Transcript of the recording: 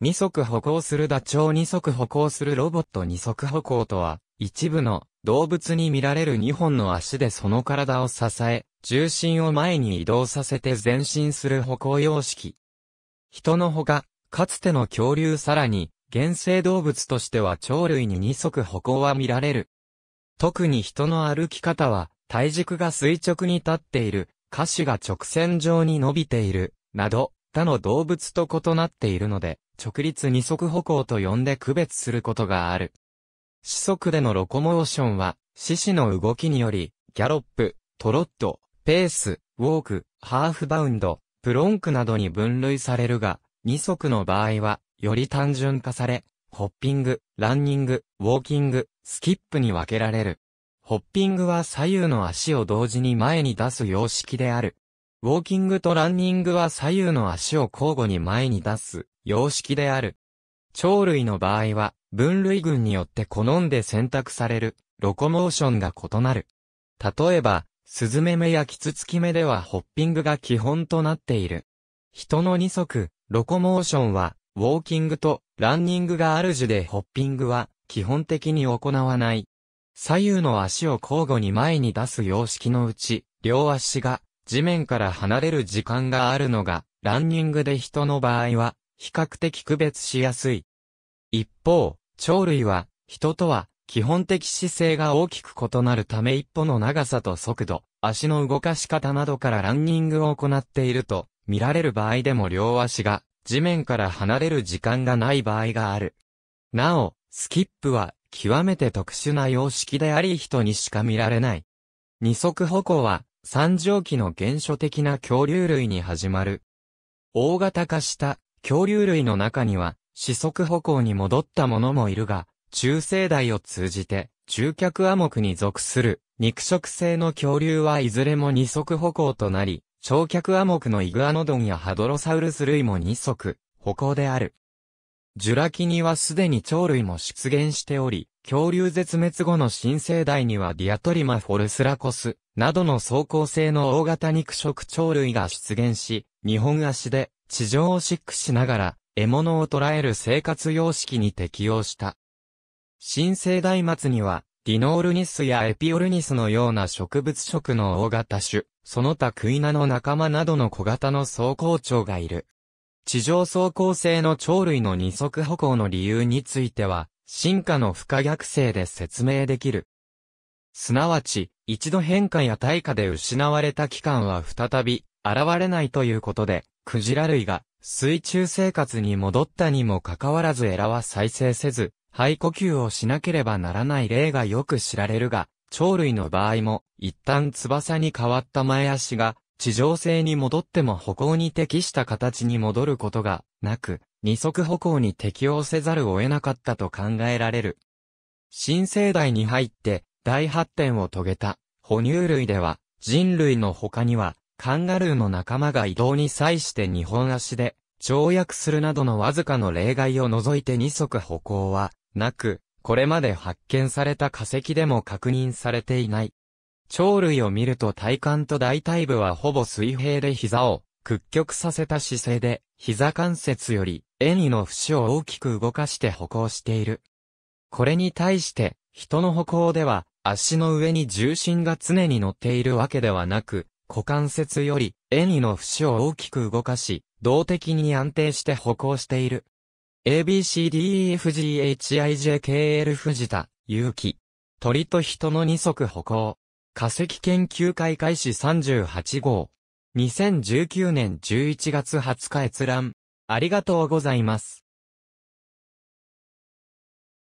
二足歩行するダチョウ二足歩行するロボット二足歩行とは、一部の動物に見られる二本の足でその体を支え、重心を前に移動させて前進する歩行様式。人のほか、かつての恐竜さらに、原生動物としては鳥類に二足歩行は見られる。特に人の歩き方は、体軸が垂直に立っている、下肢が直線上に伸びている、など、他の動物と異なっているので、直立二足歩行と呼んで区別することがある。四足でのロコモーションは、四肢の動きにより、ギャロップ、トロット、ペース、ウォーク、ハーフバウンド、プロンクなどに分類されるが、二足の場合は、より単純化され、ホッピング、ランニング、ウォーキング、スキップに分けられる。ホッピングは左右の足を同時に前に出す様式である。ウォーキングとランニングは左右の足を交互に前に出す様式である。鳥類の場合は、分類群によって好んで選択される、ロコモーションが異なる。例えば、スズメ目やキツツキ目ではホッピングが基本となっている。人の二足、ロコモーションは、ウォーキングとランニングが主でホッピングは、基本的に行わない。左右の足を交互に前に出す様式のうち、両足が地面から離れる時間があるのが、ランニングで人の場合は、比較的区別しやすい。一方、鳥類は、人とは、基本的姿勢が大きく異なるため一歩の長さと速度、足の動かし方などからランニングを行っていると、見られる場合でも両足が、地面から離れる時間がない場合がある。なお、スキップは、極めて特殊な様式であり人にしか見られない。二足歩行は、三畳紀の原初的な恐竜類に始まる。大型化した恐竜類の中には、四足歩行に戻ったものもいるが、中生代を通じて、中脚亜目に属する、肉食性の恐竜はいずれも二足歩行となり、長脚亜目のイグアノドンやハドロサウルス類も二足、歩行である。ジュラキにはすでに鳥類も出現しており、恐竜絶滅後の新生代にはディアトリマフォルスラコスなどの走行性の大型肉食鳥類が出現し、日本足で地上をシックしながら、獲物を捕らえる生活様式に適応した。新生代末には、ディノールニスやエピオルニスのような植物食の大型種、その他クイナの仲間などの小型の走行鳥がいる。地上走行性の鳥類の二足歩行の理由については、進化の不可逆性で説明できる。すなわち、一度変化や対価で失われた期間は再び、現れないということで、クジラ類が水中生活に戻ったにもかかわらずエラは再生せず、肺呼吸をしなければならない例がよく知られるが、鳥類の場合も、一旦翼に変わった前足が、地上性に戻っても歩行に適した形に戻ることがなく、二足歩行に適応せざるを得なかったと考えられる。新生代に入って大発展を遂げた哺乳類では人類の他にはカンガルーの仲間が移動に際して日本足で、跳躍するなどのわずかの例外を除いて二足歩行は、なく、これまで発見された化石でも確認されていない。鳥類を見ると体幹と大腿部はほぼ水平で膝を屈曲させた姿勢で、膝関節より、縁の節を大きく動かして歩行している。これに対して、人の歩行では、足の上に重心が常に乗っているわけではなく、股関節より、円位の節を大きく動かし、動的に安定して歩行している。ABCDEFGHIJKL 藤田、勇気。鳥と人の二足歩行。化石研究会開始38号。2019年11月20日閲覧。ありがとうございます。